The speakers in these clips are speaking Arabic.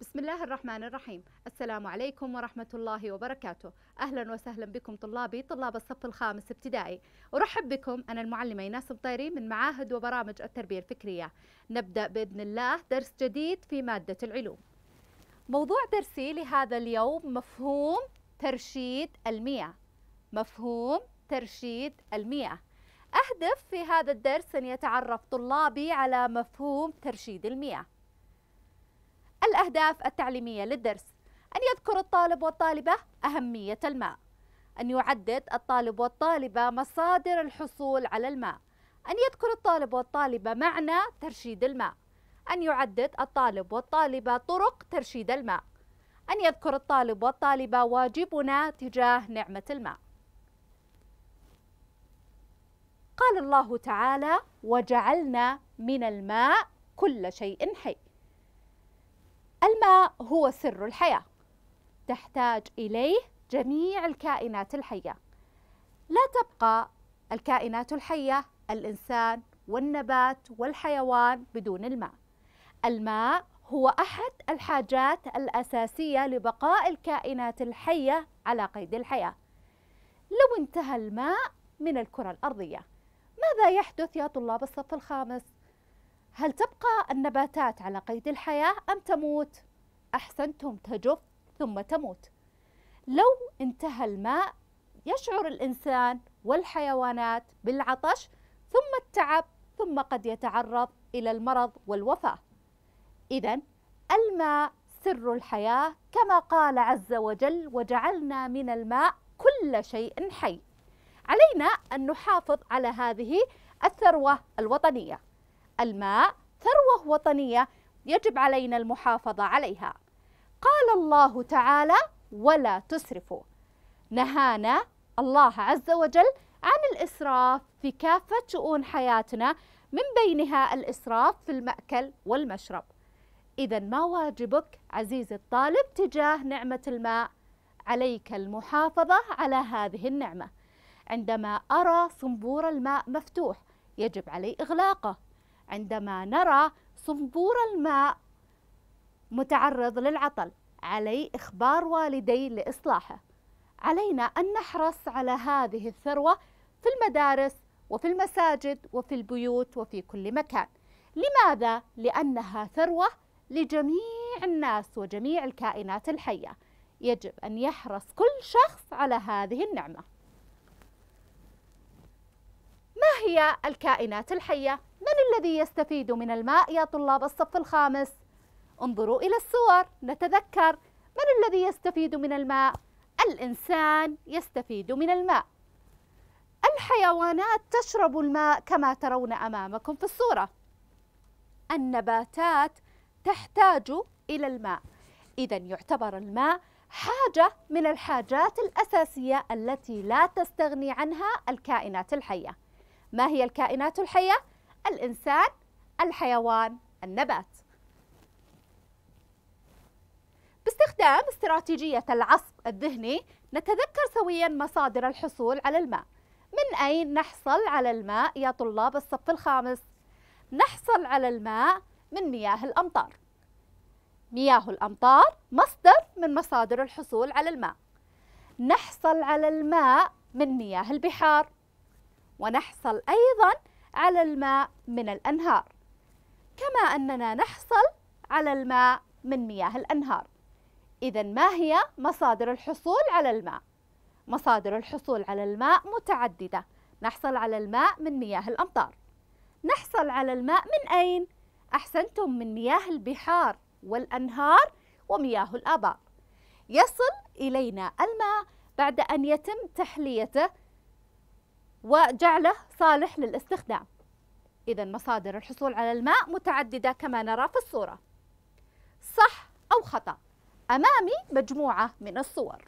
بسم الله الرحمن الرحيم السلام عليكم ورحمة الله وبركاته أهلا وسهلا بكم طلابي طلاب الصف الخامس ابتدائي أرحب بكم أنا المعلمة إيناس مطيري من معاهد وبرامج التربية الفكرية نبدأ بإذن الله درس جديد في مادة العلوم موضوع درسي لهذا اليوم مفهوم ترشيد المياه مفهوم ترشيد المياه أهدف في هذا الدرس أن يتعرف طلابي على مفهوم ترشيد المياه الأهداف التعليمية للدرس أن يذكر الطالب والطالبة أهمية الماء أن يعدد الطالب والطالبة مصادر الحصول على الماء أن يذكر الطالب والطالبة معنى ترشيد الماء أن يعدد الطالب والطالبة طرق ترشيد الماء أن يذكر الطالب والطالبة واجبنا تجاه نعمة الماء قال الله تعالى وجعلنا من الماء كل شيء حي الماء هو سر الحياة تحتاج إليه جميع الكائنات الحية لا تبقى الكائنات الحية الإنسان والنبات والحيوان بدون الماء الماء هو أحد الحاجات الأساسية لبقاء الكائنات الحية على قيد الحياة لو انتهى الماء من الكرة الأرضية ماذا يحدث يا طلاب الصف الخامس؟ هل تبقى النباتات على قيد الحياة أم تموت؟ أحسنتم تجف ثم تموت لو انتهى الماء يشعر الإنسان والحيوانات بالعطش ثم التعب ثم قد يتعرض إلى المرض والوفاة إذا الماء سر الحياة كما قال عز وجل وجعلنا من الماء كل شيء حي علينا أن نحافظ على هذه الثروة الوطنية الماء ثروة وطنية يجب علينا المحافظة عليها قال الله تعالى ولا تسرفوا نهانا الله عز وجل عن الإسراف في كافة شؤون حياتنا من بينها الإسراف في المأكل والمشرب إذا ما واجبك عزيزي الطالب تجاه نعمة الماء عليك المحافظة على هذه النعمة عندما أرى صنبور الماء مفتوح يجب علي إغلاقه عندما نرى صنبور الماء متعرض للعطل علي إخبار والدي لإصلاحه علينا أن نحرص على هذه الثروة في المدارس وفي المساجد وفي البيوت وفي كل مكان لماذا؟ لأنها ثروة لجميع الناس وجميع الكائنات الحية يجب أن يحرص كل شخص على هذه النعمة هي الكائنات الحية؟ من الذي يستفيد من الماء يا طلاب الصف الخامس؟ انظروا إلى الصور نتذكر من الذي يستفيد من الماء؟ الإنسان يستفيد من الماء الحيوانات تشرب الماء كما ترون أمامكم في الصورة النباتات تحتاج إلى الماء إذا يعتبر الماء حاجة من الحاجات الأساسية التي لا تستغني عنها الكائنات الحية ما هي الكائنات الحية؟ الإنسان الحيوان النبات باستخدام استراتيجية العصب الذهني نتذكر سويا مصادر الحصول على الماء من أين نحصل على الماء يا طلاب الصف الخامس؟ نحصل على الماء من مياه الأمطار مياه الأمطار مصدر من مصادر الحصول على الماء نحصل على الماء من مياه البحار ونحصل أيضا على الماء من الأنهار كما أننا نحصل على الماء من مياه الأنهار إذا ما هي مصادر الحصول على الماء؟ مصادر الحصول على الماء متعددة نحصل على الماء من مياه الأمطار نحصل على الماء من أين؟ أحسنتم من مياه البحار والأنهار ومياه الآبار يصل إلينا الماء بعد أن يتم تحليته وجعله صالح للاستخدام إذا مصادر الحصول على الماء متعددة كما نرى في الصورة صح أو خطأ أمامي مجموعة من الصور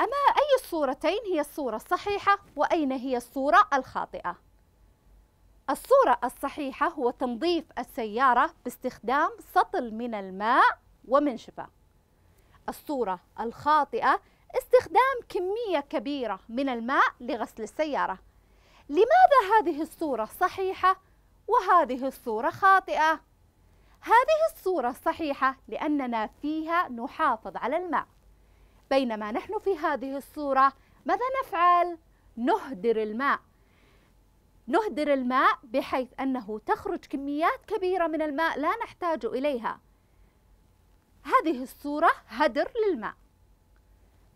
أما أي الصورتين هي الصورة الصحيحة وأين هي الصورة الخاطئة؟ الصورة الصحيحة هو تنظيف السيارة باستخدام سطل من الماء ومنشفة الصورة الخاطئة استخدام كمية كبيرة من الماء لغسل السيارة لماذا هذه الصورة صحيحة وهذه الصورة خاطئة؟ هذه الصورة صحيحة لأننا فيها نحافظ على الماء بينما نحن في هذه الصورة ماذا نفعل؟ نهدر الماء نهدر الماء بحيث أنه تخرج كميات كبيرة من الماء لا نحتاج إليها هذه الصورة هدر للماء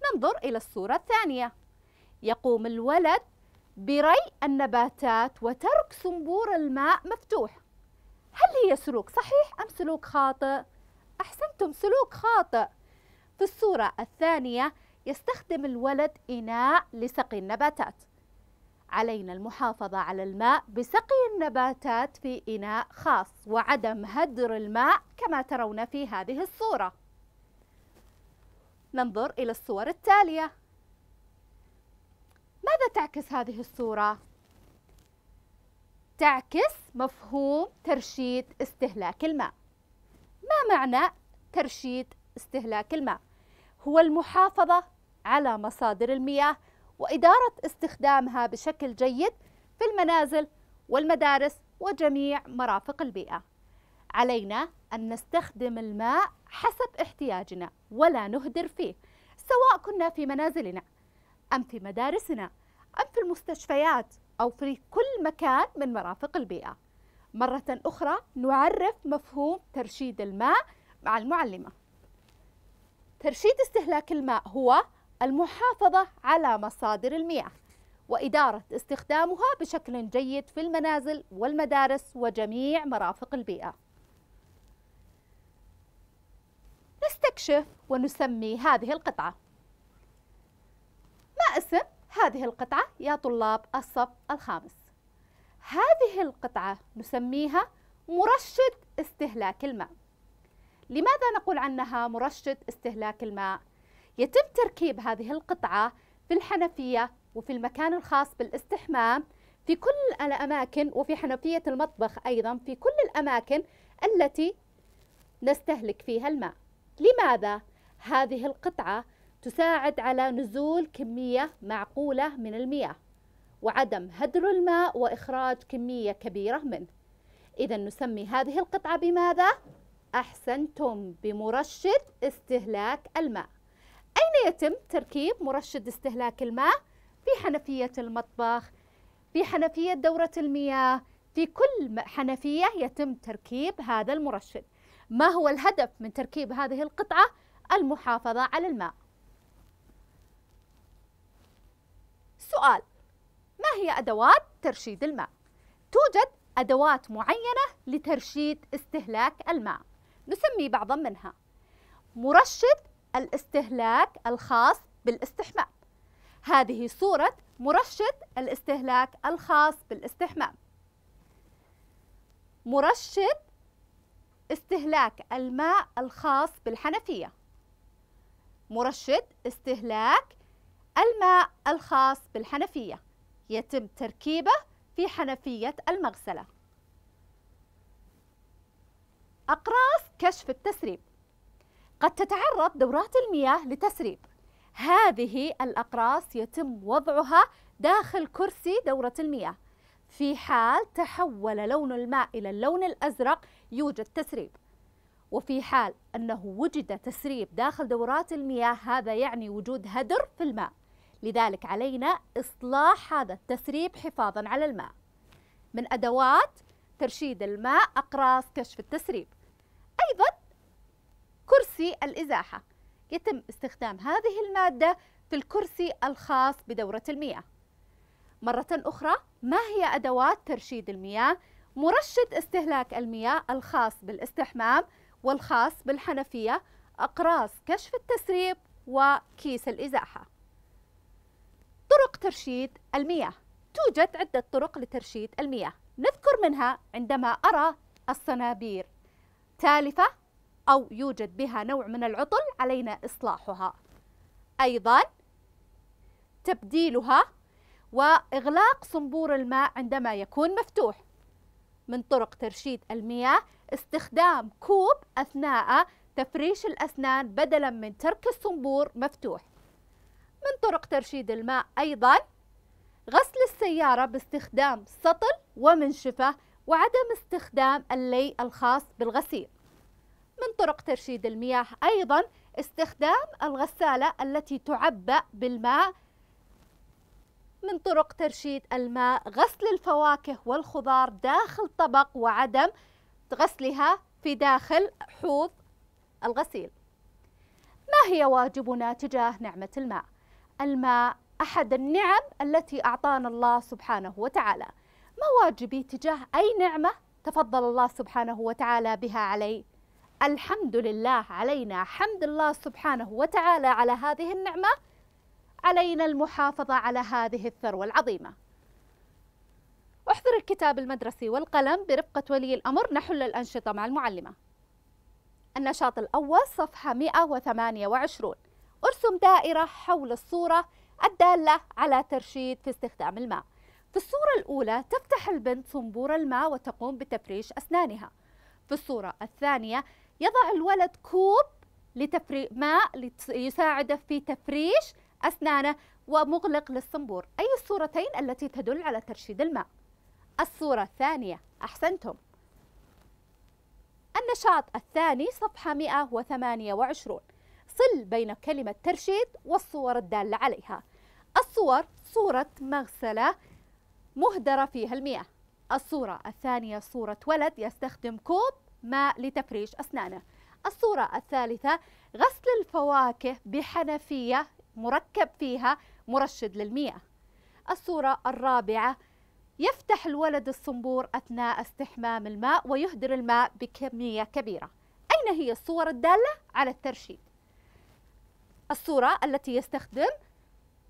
ننظر إلى الصورة الثانية يقوم الولد بري النباتات وترك صنبور الماء مفتوح هل هي سلوك صحيح أم سلوك خاطئ؟ أحسنتم سلوك خاطئ في الصورة الثانية يستخدم الولد إناء لسقي النباتات علينا المحافظة على الماء بسقي النباتات في إناء خاص وعدم هدر الماء كما ترون في هذه الصورة ننظر إلى الصور التالية ماذا تعكس هذه الصورة؟ تعكس مفهوم ترشيد استهلاك الماء ما معنى ترشيد استهلاك الماء؟ هو المحافظة على مصادر المياه وإدارة استخدامها بشكل جيد في المنازل والمدارس وجميع مرافق البيئة علينا أن نستخدم الماء حسب احتياجنا ولا نهدر فيه سواء كنا في منازلنا أم في مدارسنا أم في المستشفيات أو في كل مكان من مرافق البيئة مرة أخرى نعرف مفهوم ترشيد الماء مع المعلمة ترشيد استهلاك الماء هو المحافظة على مصادر المياه وإدارة استخدامها بشكل جيد في المنازل والمدارس وجميع مرافق البيئة نستكشف ونسمي هذه القطعة ما اسم هذه القطعة يا طلاب الصف الخامس هذه القطعة نسميها مرشد استهلاك الماء لماذا نقول عنها مرشد استهلاك الماء؟ يتم تركيب هذه القطعة في الحنفية وفي المكان الخاص بالاستحمام في كل الأماكن وفي حنفية المطبخ أيضا في كل الأماكن التي نستهلك فيها الماء لماذا؟ هذه القطعة تساعد على نزول كمية معقولة من المياه وعدم هدر الماء وإخراج كمية كبيرة منه إذا نسمي هذه القطعة بماذا؟ أحسنتم بمرشد استهلاك الماء أين يتم تركيب مرشد استهلاك الماء؟ في حنفية المطبخ في حنفية دورة المياه في كل حنفية يتم تركيب هذا المرشد ما هو الهدف من تركيب هذه القطعة المحافظة على الماء سؤال ما هي أدوات ترشيد الماء؟ توجد أدوات معينة لترشيد استهلاك الماء نسمي بعضا منها مرشد الاستهلاك الخاص بالاستحمام هذه صورة مرشد الاستهلاك الخاص بالاستحمام مرشد استهلاك الماء الخاص بالحنفية مرشد استهلاك الماء الخاص بالحنفية يتم تركيبه في حنفية المغسلة أقراص كشف التسريب قد تتعرض دورات المياه لتسريب هذه الأقراص يتم وضعها داخل كرسي دورة المياه في حال تحول لون الماء إلى اللون الأزرق يوجد تسريب وفي حال أنه وجد تسريب داخل دورات المياه هذا يعني وجود هدر في الماء لذلك علينا إصلاح هذا التسريب حفاظا على الماء من أدوات ترشيد الماء أقراص كشف التسريب أيضا كرسي الإزاحة يتم استخدام هذه المادة في الكرسي الخاص بدورة المياه مرة أخرى ما هي أدوات ترشيد المياه؟ مرشد استهلاك المياه الخاص بالاستحمام والخاص بالحنفية أقراص كشف التسريب وكيس الإزاحة طرق ترشيد المياه توجد عدة طرق لترشيد المياه نذكر منها عندما أرى الصنابير تالفة أو يوجد بها نوع من العطل علينا إصلاحها أيضا تبديلها وإغلاق صنبور الماء عندما يكون مفتوح من طرق ترشيد المياه استخدام كوب أثناء تفريش الأسنان بدلا من ترك الصنبور مفتوح من طرق ترشيد الماء أيضا غسل السيارة باستخدام سطل ومنشفة وعدم استخدام اللي الخاص بالغسيل من طرق ترشيد المياه أيضا استخدام الغسالة التي تعبأ بالماء من طرق ترشيد الماء غسل الفواكه والخضار داخل طبق وعدم غسلها في داخل حوض الغسيل ما هي واجبنا تجاه نعمة الماء؟ الماء أحد النعم التي أعطانا الله سبحانه وتعالى ما واجبي تجاه أي نعمة تفضل الله سبحانه وتعالى بها علي؟ الحمد لله علينا حمد الله سبحانه وتعالى على هذه النعمة علينا المحافظة على هذه الثروة العظيمة احضر الكتاب المدرسي والقلم برفقة ولي الأمر نحل الأنشطة مع المعلمة النشاط الأول صفحة 128 ارسم دائرة حول الصورة الدالة على ترشيد في استخدام الماء في الصورة الأولى تفتح البنت صنبور الماء وتقوم بتفريش أسنانها في الصورة الثانية يضع الولد كوب لتفري... ماء ليساعده في تفريش أسنانه ومغلق للصنبور أي الصورتين التي تدل على ترشيد الماء الصورة الثانية أحسنتم النشاط الثاني صفحة 128 صل بين كلمة ترشيد والصور الدالة عليها الصور صورة مغسلة مهدرة فيها المياه الصورة الثانية صورة ولد يستخدم كوب ماء لتفريش أسنانه الصورة الثالثة غسل الفواكه بحنفية مركب فيها مرشد للمياه الصورة الرابعة يفتح الولد الصنبور أثناء استحمام الماء ويهدر الماء بكمية كبيرة أين هي الصور الدالة على الترشيد؟ الصورة التي يستخدم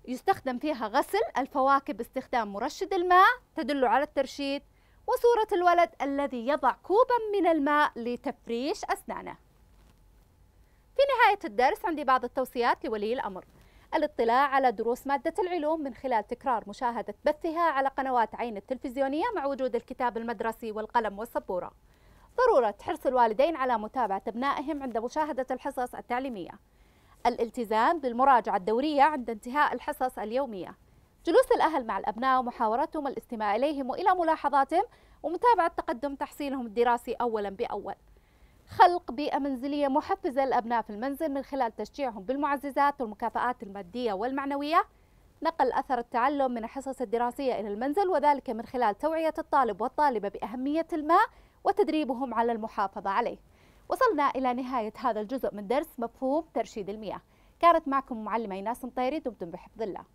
يستخدم فيها غسل الفواكه باستخدام مرشد الماء تدل على الترشيد وصورة الولد الذي يضع كوبا من الماء لتفريش أسنانه في نهاية الدرس عندي بعض التوصيات لولي الأمر الاطلاع على دروس مادة العلوم من خلال تكرار مشاهدة بثها على قنوات عين التلفزيونية مع وجود الكتاب المدرسي والقلم والسبورة ضرورة حرص الوالدين على متابعة أبنائهم عند مشاهدة الحصص التعليمية الالتزام بالمراجعة الدورية عند انتهاء الحصص اليومية جلوس الأهل مع الأبناء ومحاورتهم الاستماع إليهم وإلى ملاحظاتهم ومتابعة تقدم تحصيلهم الدراسي أولا بأول خلق بيئة منزلية محفزة للأبناء في المنزل من خلال تشجيعهم بالمعززات والمكافآت المادية والمعنوية نقل أثر التعلم من الحصص الدراسية إلى المنزل وذلك من خلال توعية الطالب والطالبة بأهمية الماء وتدريبهم على المحافظة عليه وصلنا إلى نهاية هذا الجزء من درس مفهوم ترشيد المياه كانت معكم معلمة ايناس مطيري دمتم بحفظ الله